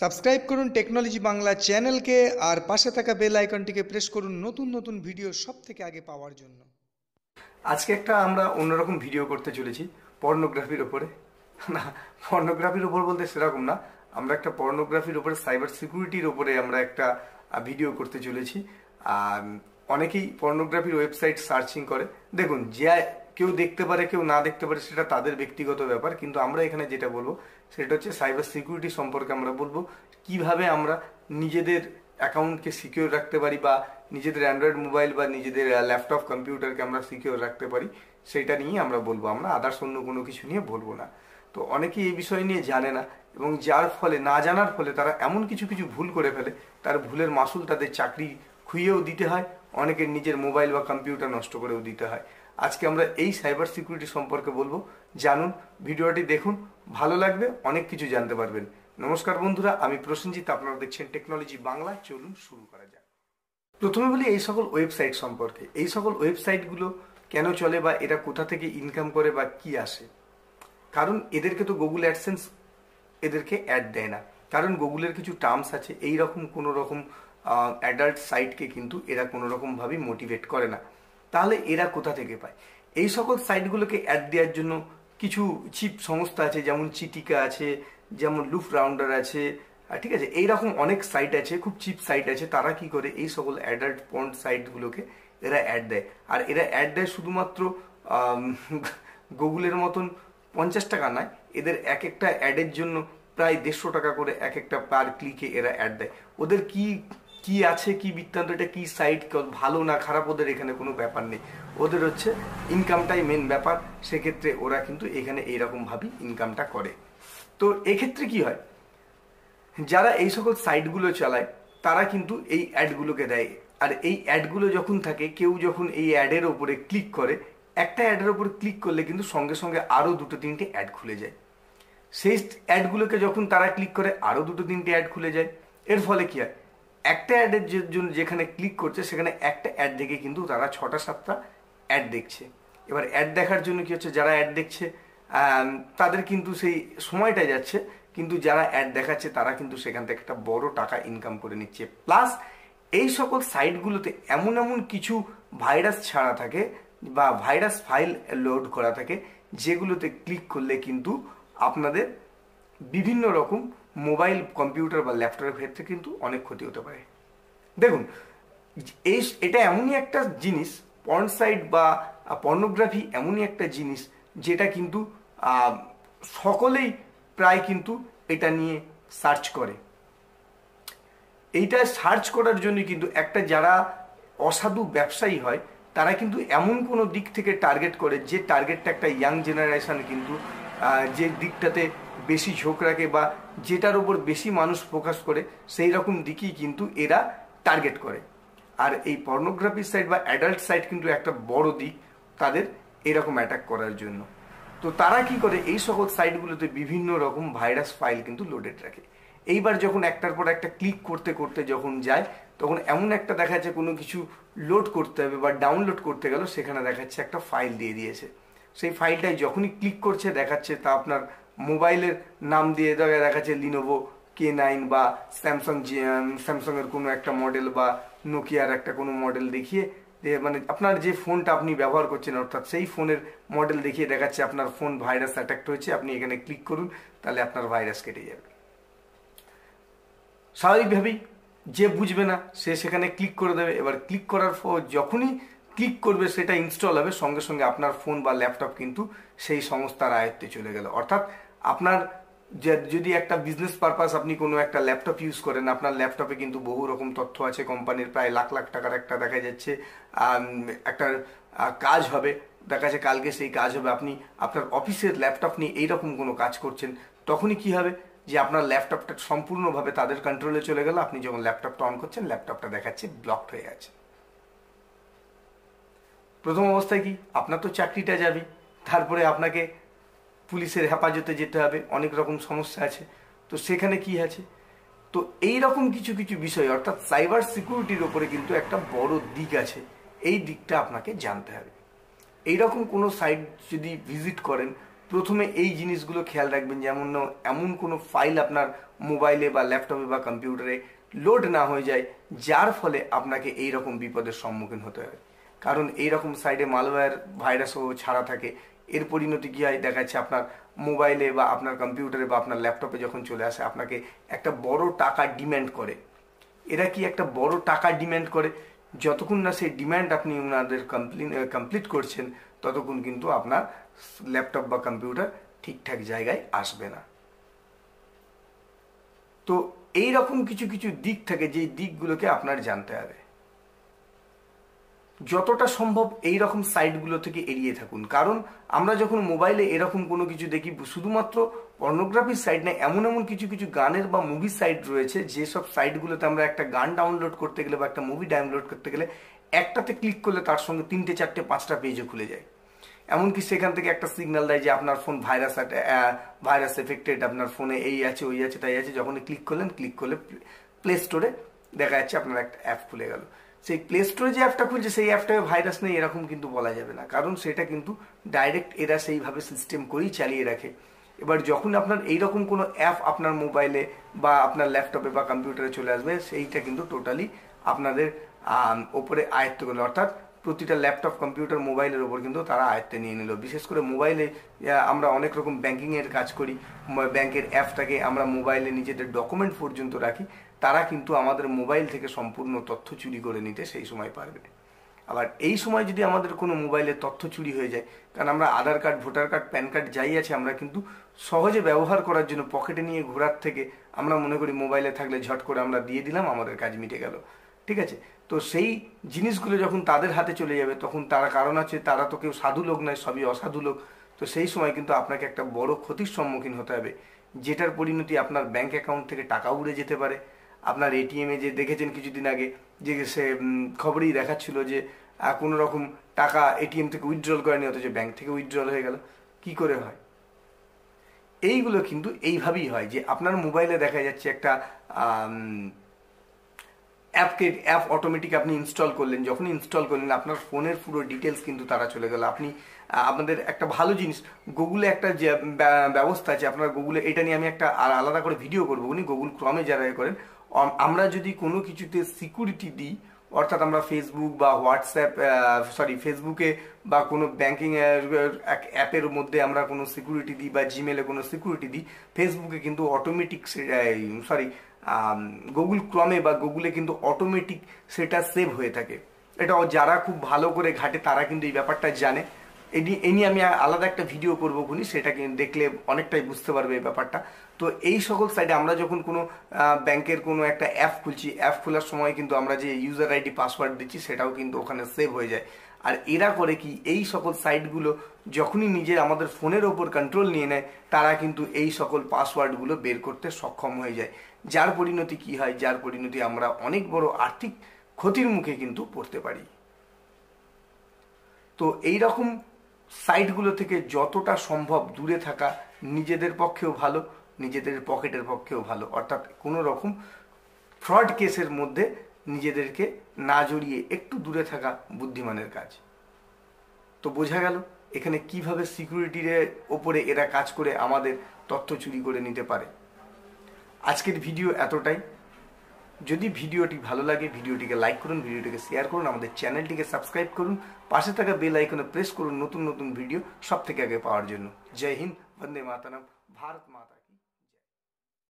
subscribe করুন technology Bangla চ্যানেলকে আর পাশে থাকা বেল আইকনটিকে প্রেস করুন নতুন নতুন ভিডিও সব থেকে আগে পাওয়ার জন্য আজকে একটা আমরা অন্যরকম ভিডিও করতে চলেছি পর্নোগ্রাফির ওপরে না পর্নোগ্রাফির ওপর বলতে সেরকম না আমরা একটা পর্নোগ্রাফির ওপরে সাইবার সিকিউরিটির ওপরে আমরা একটা ভিডিও করতে চলেছি অনেকেই পর্নোগ্রাফির ওয়েবসাইট সার্চিং করে দেখুন যে কেউ দেখতে পারে কেউ না দেখতে পারে সেটা তাদের ব্যক্তিগত ব্যাপার কিন্তু আমরা এখানে যেটা বলবো সেটা হচ্ছে সাইবার সিকিউরিটি সম্পর্কে আমরা বলবো কিভাবে আমরা নিজেদের অ্যাকাউন্টকে সিকিউর রাখতে পারি বা নিজেদের অ্যান্ড্রয়েড মোবাইল বা নিজেদের ল্যাপটপ কম্পিউটারকে আমরা সিকিউর রাখতে পারি সেটা নিয়ে আমরা বলবো আমরা আদার্স অন্য কোনো কিছু নিয়ে বলবো না তো অনেকেই এই বিষয় নিয়ে জানে না এবং যার ফলে না জানার ফলে তারা এমন কিছু কিছু ভুল করে ফেলে তার ভুলের মাসুল তাদের চাকরি খুইয়েও দিতে হয় অনেকের নিজের মোবাইল বা কম্পিউটার নষ্ট করেও দিতে হয় আজকে আমরা এই সাইবার সিকিউরিটি সম্পর্কে বলবো জানুন ভিডিওটি দেখুন ভালো লাগবে অনেক কিছু জানতে পারবেন নমস্কার বন্ধুরা আমি প্রসেনজিৎ আপনারা দেখছেন টেকনোলজি বাংলা চলুন শুরু করা যাক প্রথমে বলি এই সকল ওয়েবসাইট সম্পর্কে এই সকল ওয়েবসাইটগুলো কেন চলে বা এরা কোথা থেকে ইনকাম করে বা কি আসে কারণ এদেরকে তো গুগল অ্যাডসেন্স এদেরকে অ্যাড দেয় না কারণ গুগলের কিছু টার্মস আছে এই রকম কোনো রকম অ্যাডাল্ট সাইটকে কিন্তু এরা কোনো রকমভাবেই মোটিভেট করে না তাহলে এরা কোথা থেকে পায় এই সকল সাইটগুলোকে অ্যাড দেওয়ার জন্য কিছু চিপ সংস্থা আছে যেমন চিটিকা আছে যেমন লুফ রাউন্ডার আছে ঠিক আছে এই রকম অনেক সাইট আছে খুব চিপ সাইট আছে তারা কি করে এই সকল অ্যাডাল্ট পন্ড সাইটগুলোকে এরা অ্যাড দেয় আর এরা অ্যাড দেয় শুধুমাত্র গুগলের মতন পঞ্চাশ টাকা নয় এদের এক একটা অ্যাডের জন্য প্রায় দেড়শো টাকা করে এক একটা পার ক্লিকে এরা অ্যাড দেয় ওদের কি কি আছে কি বৃত্তান্ত এটা কি সাইড ভালো না খারাপ ওদের এখানে কোনো ব্যাপার নেই ওদের হচ্ছে ইনকামটাই মেন ব্যাপার সেক্ষেত্রে ওরা কিন্তু এখানে এইরকমভাবেই ইনকামটা করে তো এক্ষেত্রে কি হয় যারা এই সকল সাইটগুলো চালায় তারা কিন্তু এই অ্যাডগুলোকে দেয় আর এই অ্যাডগুলো যখন থাকে কেউ যখন এই অ্যাডের ওপরে ক্লিক করে একটা অ্যাডের ওপরে ক্লিক করলে কিন্তু সঙ্গে সঙ্গে আরও দুটো তিনটে অ্যাড খুলে যায় সেই অ্যাডগুলোকে যখন তারা ক্লিক করে আরও দুটো তিনটে অ্যাড খুলে যায় এর ফলে কী হয় একটা অ্যাডের জন্য যেখানে ক্লিক করছে সেখানে একটা অ্যাড দেখে কিন্তু তারা ছটা সাতটা অ্যাড দেখছে এবার অ্যাড দেখার জন্য কী হচ্ছে যারা অ্যাড দেখছে তাদের কিন্তু সেই সময়টা যাচ্ছে কিন্তু যারা অ্যাড দেখাচ্ছে তারা কিন্তু সেখান থেকে একটা বড় টাকা ইনকাম করে নিচ্ছে প্লাস এই সকল সাইটগুলোতে এমন এমন কিছু ভাইরাস ছাড়া থাকে বা ভাইরাস ফাইল লোড করা থাকে যেগুলোতে ক্লিক করলে কিন্তু আপনাদের বিভিন্ন রকম মোবাইল কম্পিউটার বা ল্যাপটপের ক্ষেত্রে কিন্তু অনেক ক্ষতি হতে পারে দেখুন এই এটা এমনই একটা জিনিস পর্ন সাইট বা পর্নোগ্রাফি এমনই একটা জিনিস যেটা কিন্তু সকলেই প্রায় কিন্তু এটা নিয়ে সার্চ করে এইটা সার্চ করার জন্য কিন্তু একটা যারা অসাধু ব্যবসায়ী হয় তারা কিন্তু এমন কোনো দিক থেকে টার্গেট করে যে টার্গেটটা একটা ইয়াং জেনারেশান কিন্তু যে দিকটাতে বেশি ঝোঁক রাখে বা যেটার ওপর বেশি মানুষ ফোকাস করে সেই রকম দিকেই কিন্তু এরা টার্গেট করে আর এই পর্নোগ্রাফি সাইট বা অ্যাডাল্ট সাইট কিন্তু একটা বড় দিক তাদের এরকম অ্যাটাক করার জন্য তো তারা কি করে এই সকল সাইটগুলোতে বিভিন্ন রকম ভাইরাস ফাইল কিন্তু লোডেড রাখে এইবার যখন একটার পর একটা ক্লিক করতে করতে যখন যায় তখন এমন একটা দেখা যাচ্ছে কোনো কিছু লোড করতে হবে বা ডাউনলোড করতে গেল সেখানে দেখাচ্ছে একটা ফাইল দিয়ে দিয়েছে সেই ফাইলটায় যখনই ক্লিক করছে দেখাচ্ছে তা আপনার মোবাইলের নাম দিয়ে দেখাচ্ছে লিনোভো কে নাইন বা স্যামসাং স্যামসাংয়ের কোনো একটা মডেল বা নোকিয়ার একটা কোনো মডেল দেখিয়ে মানে আপনার যে ফোনটা আপনি ব্যবহার করছেন অর্থাৎ সেই ফোনের মডেল দেখিয়ে দেখাচ্ছে আপনার ফোন ভাইরাস অ্যাট্যাক্ট হয়েছে আপনি এখানে ক্লিক করুন তাহলে আপনার ভাইরাস কেটে যাবে স্বাভাবিকভাবেই যে বুঝবে না সে সেখানে ক্লিক করে দেবে এবার ক্লিক করার পর যখনই ক্লিক করবে সেটা ইনস্টল হবে সঙ্গে সঙ্গে আপনার ফোন বা ল্যাপটপ কিন্তু সেই সংস্থার আয়ত্তে চলে গেল অর্থাৎ আপনার যদি একটা বিজনেস পারপাস আপনি কোনো একটা ল্যাপটপ ইউজ করেন আপনার ল্যাপটপে কিন্তু বহু রকম তথ্য আছে কোম্পানির প্রায় লাখ লাখ টাকার একটা দেখা যাচ্ছে একটা কাজ হবে দেখা যাচ্ছে কালকে সেই কাজ হবে আপনি আপনার অফিসের ল্যাপটপ নিয়ে এইরকম কোনো কাজ করছেন তখনই কি হবে যে আপনার ল্যাপটপটা সম্পূর্ণভাবে তাদের কন্ট্রোলে চলে গেল আপনি যখন ল্যাপটপটা অন করছেন ল্যাপটপটা দেখাচ্ছে ব্লকড হয়ে আছে প্রথম অবস্থায় কি আপনার তো চাকরিটা যাবে তারপরে আপনাকে পুলিশের হেফাজতে যেতে হবে অনেক রকম সমস্যা আছে তো সেখানে কি আছে তো এই রকম কিছু কিছু বিষয় অর্থাৎ সাইবার সিকিউরিটির ওপরে কিন্তু একটা বড় দিক আছে এই দিকটা আপনাকে জানতে হবে এই রকম কোনো সাইট যদি ভিজিট করেন প্রথমে এই জিনিসগুলো খেয়াল রাখবেন যেমন এমন কোনো ফাইল আপনার মোবাইলে বা ল্যাপটপে বা কম্পিউটারে লোড না হয়ে যায় যার ফলে আপনাকে এই রকম বিপদের সম্মুখীন হতে হয় কারণ এই রকম সাইডে মালওয়্যার ভাইরাসও ছাড়া থাকে এর পরিণতি কী হয় দেখাচ্ছে আপনার মোবাইলে বা আপনার কম্পিউটারে বা আপনার ল্যাপটপে যখন চলে আসে আপনাকে একটা বড় টাকা ডিম্যান্ড করে এরা কি একটা বড় টাকা ডিম্যান্ড করে যতক্ষণ না সেই ডিম্যান্ড আপনি ওনাদের কমপ্লিন কমপ্লিট করছেন ততক্ষণ কিন্তু আপনার ল্যাপটপ বা কম্পিউটার ঠিকঠাক জায়গায় আসবে না তো এই রকম কিছু কিছু দিক থাকে যেই দিকগুলোকে আপনার জানতে হবে যতটা সম্ভব এই রকম সাইটগুলো থেকে এড়িয়ে থাকুন কারণ আমরা যখন মোবাইলে এরকম কোনো কিছু দেখি শুধুমাত্র পর্নোগ্রাফির সাইট না এমন এমন কিছু কিছু গানের বা মুভি সাইট রয়েছে যেসব সাইটগুলোতে আমরা একটা গান ডাউনলোড করতে গেলে বা একটা মুভি ডাউনলোড করতে গেলে একটাতে ক্লিক করলে তার সঙ্গে তিনটে চারটে পাঁচটা পেজও খুলে যায় এমনকি সেখান থেকে একটা সিগন্যাল দেয় যে আপনার ফোন ভাইরাস ভাইরাস এফেক্টেড আপনার ফোনে এই আছে ওই আছে তাই আছে যখন ক্লিক করলেন ক্লিক করলে প্লে স্টোরে দেখা যাচ্ছে আপনার একটা অ্যাপ খুলে গেল সেই প্লে স্টোরে যে অ্যাপটা খুলছে সেই অ্যাপটা ভাইরাস নেই এরকম কিন্তু বলা যাবে না কারণ সেটা কিন্তু ডাইরেক্ট এরা সেইভাবে সিস্টেম করেই চালিয়ে রাখে এবার যখন আপনার এইরকম কোনো অ্যাপ আপনার মোবাইলে বা আপনার ল্যাপটপে বা কম্পিউটারে চলে আসবে সেইটা কিন্তু টোটালি আপনাদের ওপরে আয়ত্ত করে অর্থাৎ প্রতিটা ল্যাপটপ কম্পিউটার মোবাইলের ওপর কিন্তু তারা আয়ত্তে নিয়ে নিল বিশেষ করে মোবাইলে আমরা অনেক রকম ব্যাঙ্কিংয়ের কাজ করি ব্যাংকের অ্যাপটাকে আমরা মোবাইলে নিজেদের ডকুমেন্ট পর্যন্ত রাখি তারা কিন্তু আমাদের মোবাইল থেকে সম্পূর্ণ তথ্য চুরি করে নিতে সেই সময় পারবে আবার এই সময় যদি আমাদের কোনো মোবাইলে তথ্য চুরি হয়ে যায় কারণ আমরা Aadhaar card voter card PAN card যাই আছে আমরা কিন্তু সহজে ব্যবহার করার জন্য পকেটে নিয়ে ঘোরার থেকে আমরা মনে করি মোবাইলে থাকলে ঝট করে আমরা দিয়ে দিলাম আমাদের কাজ মিটে গেল ঠিক আছে তো সেই জিনিসগুলো যখন তাদের হাতে চলে যাবে তখন তারা কারণ আছে তারা তো কেউ সাধু লোক নয় সবই অসাধু লোক তো সেই সময় কিন্তু আপনাকে একটা বড় ক্ষতির সম্মুখীন হতে হবে যেটার পরিণতি আপনার ব্যাংক অ্যাকাউন্ট থেকে টাকা উড়ে যেতে পারে আপনার এটিএমে যে দেখেছেন কিছুদিন আগে যে সে খবরেই দেখাচ্ছিল যে কোনো রকম টাকা এটিএম থেকে উইথড্রল করেনি অথচ ব্যাংক থেকে উইথড্রল হয়ে গেল কি করে হয় এইগুলো কিন্তু এইভাবেই হয় যে আপনার মোবাইলে দেখা যাচ্ছে একটা অ্যাপকে অ্যাপ অটোমেটিক আপনি ইনস্টল করলেন যখন ইনস্টল করলেন আপনার ফোনের পুরো ডিটেলস কিন্তু তারা চলে গেল আপনি আপনাদের একটা ভালো জিনিস গুগলে একটা যে ব্যবস্থা আছে আপনার গুগলে এটা নিয়ে আমি একটা আলাদা করে ভিডিও করবো উনি গুগল ক্রমে যারা করেন আমরা যদি কোনো কিছুতে সিকিউরিটি দিই অর্থাৎ আমরা ফেসবুক বা হোয়াটসঅ্যাপ সরি ফেসবুকে বা কোনো ব্যাঙ্কিং অ্যাপের মধ্যে আমরা কোনো সিকিউরিটি দিই বা জিমেলে কোনো সিকিউরিটি দিই ফেসবুকে কিন্তু অটোমেটিক সরি গুগল ক্রমে বা গুগলে কিন্তু অটোমেটিক সেটা সেভ হয়ে থাকে এটা যারা খুব ভালো করে ঘাটে তারা কিন্তু এই ব্যাপারটা জানে এটি এ নিয়ে আমি আলাদা একটা ভিডিও করবো খুনি সেটা দেখলে অনেকটাই বুঝতে পারবে এই ব্যাপারটা তো এই সকল সাইডে আমরা যখন কোনো ব্যাংকের কোনো একটা অ্যাপ খুলছি অ্যাপ খোলার সময় কিন্তু আমরা যে ইউজার আইডি পাসওয়ার্ড দিচ্ছি সেটাও কিন্তু ওখানে সেভ হয়ে যায় আর এরা করে কি এই সকল সাইটগুলো যখনই নিজের আমাদের ফোনের ওপর কন্ট্রোল নিয়ে নেয় তারা কিন্তু এই সকল পাসওয়ার্ডগুলো বের করতে সক্ষম হয়ে যায় যার পরিণতি কি হয় যার পরিণতি আমরা অনেক বড় আর্থিক ক্ষতির মুখে কিন্তু পড়তে পারি তো এই রকম সাইটগুলো থেকে যতটা সম্ভব দূরে থাকা নিজেদের পক্ষেও ভালো নিজেদের পকেটের পক্ষেও ভালো অর্থাৎ কোনো রকম ফ্রড কেসের মধ্যে নিজেদেরকে না জড়িয়ে একটু দূরে থাকা বুদ্ধিমানের কাজ তো বোঝা গেল এখানে কিভাবে সিকিউরিটির ওপরে এরা কাজ করে আমাদের তথ্য চুরি করে নিতে পারে আজকের ভিডিও এতটাই যদি ভিডিওটি ভালো লাগে ভিডিওটিকে লাইক করুন ভিডিওটিকে শেয়ার করুন আমাদের চ্যানেলটিকে সাবস্ক্রাইব করুন পাশে থাকা বেল আইকনে প্রেস করুন নতুন নতুন ভিডিও সব থেকে আগে পাওয়ার জন্য জয় হিন্দ বন্দে মাতারাম ভারত মাতা